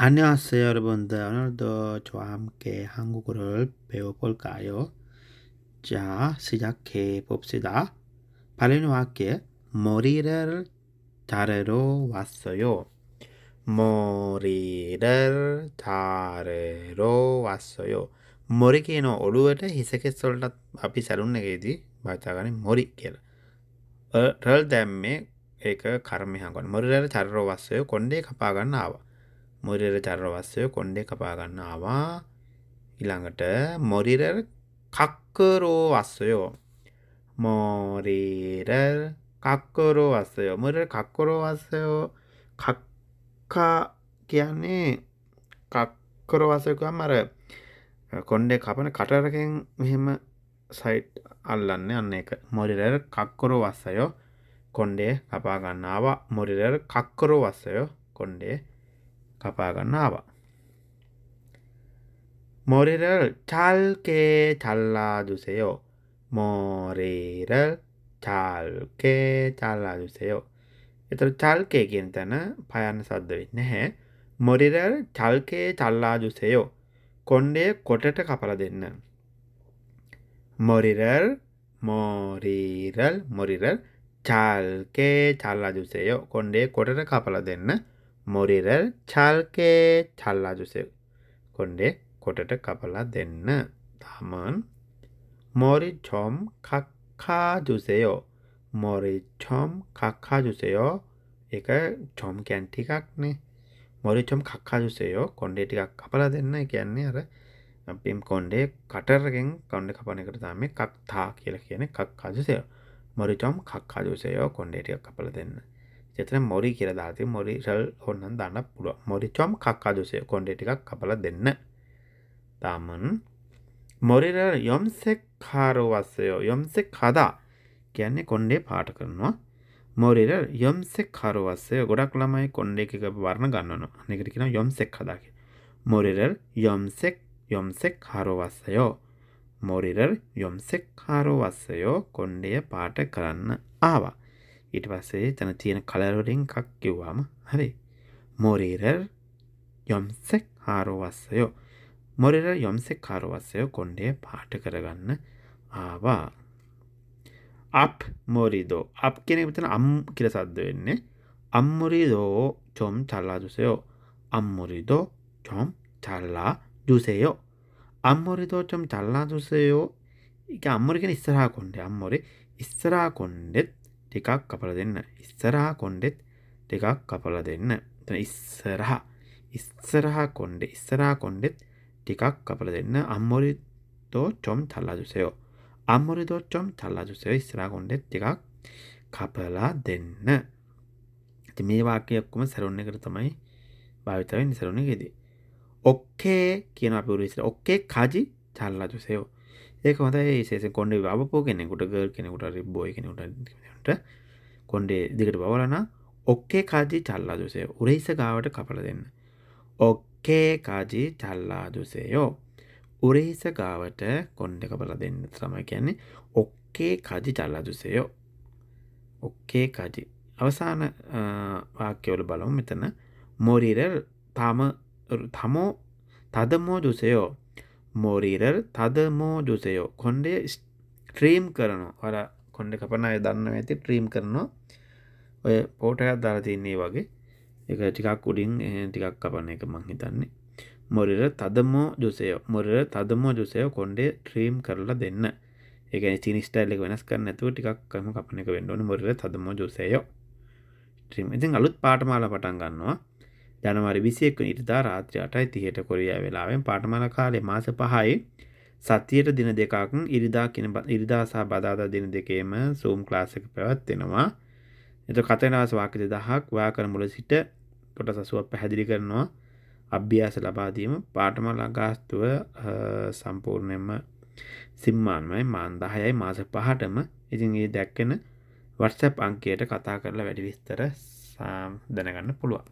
안녕하세요 여러분들 오늘도 저와 함께 한국어를 배워볼까요? 자 시작해 봅시다 발음과 함께 머리를 자르러 왔어요 머리를 자르러 왔어요 머리개는 얼굴에 희색에 쏠다 앞이 자르는게지 맞아가니 머리개를 를 다음에 ඒක කරමයහගොන් මරර චරරවස්සය කොන්්ඩේ කපාගන්න ආවා මොරිර චරවස්සය කොන්්ඩේ කපාගන්න ආවා ඉළඟට මොරිරර් කක්කරෝ වස්සයෝ මෝරීරර් කක්කොරෝ වස්සයෝ මොර කක්කොරෝ වස්සයෝ කක්කා කියන්නේ කක්කොරෝ වසයකම් මර කොන්්ඩේ කපන කටරකෙන් මෙහෙම සයිට් අල්ලන්න යන්න එක මොරිරර් කක්කොරෝ වස්සයෝ කොන්්ඩේ කපාගන්නාව මොරිරර් කක්කොරෝ වස්සයෝ කොන්්ඩේ කපාගන්න ආවා. මොරිරල් චල්කේ චල්ලාදුසයෝ මෝරීරල් චල්කේ චල්ලාදුසයෝ එතර චල්කේ කියෙන් තැන පයන්න සද්ධ වෙන්න හැ මොරිරල් චල්කේ චල්ලාජුසයෝ කොන්්ඩය කොටට කපල දෙන්න. මොරිරල් මෝරීරල් මොරිරල් චල්කේ චල්ලාජුසයෝ කොන්්ඩේ කොටට කපල දෙන්න 머리를 짧게 잘라주세요. 근데 고대를 까발라 대는 다음은 머리 좀 깎아주세요. 머리 좀 깎아주세요. 이거 좀 겐티 깎네. 머리 좀 깎아주세요. 건데 ටි가 까발라 දෙන්න කියන්නේ අර අපිම් කොණ්ඩේ කටරකින් කොණ්ඩ කපන එකට තමයි කක්තා කියලා කියන්නේ කක්කාජුසය. මරි චොම් කක්කාජුසය කොණ්ඩේ ටික කපලා දෙන්න. එතන මොරි කියල දාති මොරි ශල් ඔන්නන් දාන්න පුළුව මොරිචොම් කක් අදුසය කොන්ඩ ටිකක් කපල දෙන්න තාමන් මොරිර යොම්සෙක් කාරෝවස්සයෝ යොම්සෙක් හදා කියන්නේ කොන්්ඩේ පාට කරනවා මොරිර යොම්සෙක් කාරෝවස්සය ගොඩක් ළමයි කොන්්ඩ එක වරණ ගන්නනවා නිකරිකින යොම්සෙක් හදාකි මොරිරල් යොම්සෙක් යොම්සෙක් කාරෝවස්සයෝ මොරිරර් යොම්සෙක් කාරෝවස්සයෝ කොන්්ඩය පාට කරන්න ආවා ඊට පස්සේ තන තියෙන කලරෙන් එකක් කිව්වාම හරි මොරීරර් යොම්සෙක් හාරෝවස්සයෝ මොරිර යොම්සෙක් හාරෝවස්සයෝ කොන්්ඩේ පාට කරගන්න ආවා අප් මොරිදෝ අප් කෙනෙ මෙතන අම් කියල සද්ද වෙන්නේ අම්මුරිදෝ චොම් චල්ලා දුසයෝ අම්මුරිදෝ චොම් චල්ලා දුසයෝ අම්මොරිදෝ චොම් චල්ලා දුසයෝ එක අම්මොරිකෙන ඉස්සරහා කොන්ඩේ අම්මොරේ ඉස්සරා කොන්්ඩෙත් ටිකක් කපල දෙන්න ඉස්සරහා කොන්්ඩෙත් ටිකක් කපල දෙන්න ඉස්සරහා ඉස්සරහා කොන්්ඩ ඉස්සරහා කොන්්ඩෙත් ටිකක් කපල දෙන්න අම්මොරිතෝ චොම් තල්ලාජුසයෝ අම්මොරිතෝ චොම් තල්ලාජුසය ඉස්රා කොන්්ඩෙත් ටිකක් කපලා දෙන්න ඇති මේ වාකයක්කුම සැරුණ එකට තමයි භාවිතාවෙන් නිසරුණගේෙදී ඔක්කේ කියන අපපුරු ඉස්ර ඔක්කේ කජි චල්ලාජුසයෝ ඒක හොඳයි සේ කොන්ඩේ අවපෝ කෙනෙකුට ගර් කෙනෙකුට බෝය කෙනෙකුට කොන්ඩේ දිගට බවලන ඔක්කේ කාජී චල්ලා දුසේ උරෙහිස ගාවට කපල දෙන්න ඔක්කේ කාජී චල්ලා දුසේයෝ උරෙහිස ගාවට කොන්්ඩ කපල දෙන්න සමයි කියන්නේ ඔක්කේ කජි චල්ලා දුසයෝ ඔක්කේ කජි අවසාන වාක්‍යවල බලවු මෙතන මොරිර තම තමෝ තදමෝ දුසයෝ මෝරීරර් තද මෝජුසයෝ කොන්්ඩය ස්ට්‍රීම් කරනවා අර කොන්ඩ කපන අය දන්න ඇති ට්‍රීම් කරනවා ඔය පෝටයක් දාරතින්නේ වගේ එක ටිකක් උඩින් ටිකක් කපන එක මං හිතන්නේ මොරිර තදමෝ ජුසය මොරිර තදමෝ ජුසය කොන්්ඩේ ට්‍රීම් කරලා දෙන්න එක චිනිස්ටයිල් එක වෙනස් කරන්න ඇතුව ටිකක්ම කපන එක වෙන්ඩුවන මොරිර තදමෝ ජුසයෝ ට්‍රීම් ඉතින් අලුත් පාටමාල පටන් ගන්නවා ජනවරි 21 ඉරිදා රාත්‍රී 8:30ට කොරියා වේලාවෙන් පාඨමාලා කාලේ මාස 5යි සතියට දින දෙකක් ඉරිදා කියන ඉරිදා සහ බදාදා දින දෙකේම Zoom class එක පැවැත්වෙනවා. එතකොට කතනාස වාක්‍ය 2000ක් ව්‍යාකරණ මුල සිට කොටස 80ක් පැහැදිලි කරනවා. අභ්‍යාස ලබා දීම පාඨමාලා ගාස්තුව සම්පූර්ණයෙන්ම සිම්මාන්මයි මාන් 10යි මාස 5ටම ඉතින් ඒ දැක්කෙන WhatsApp අංකයට කතා කරලා වැඩි විස්තර දැනගන්න පුළුවන්.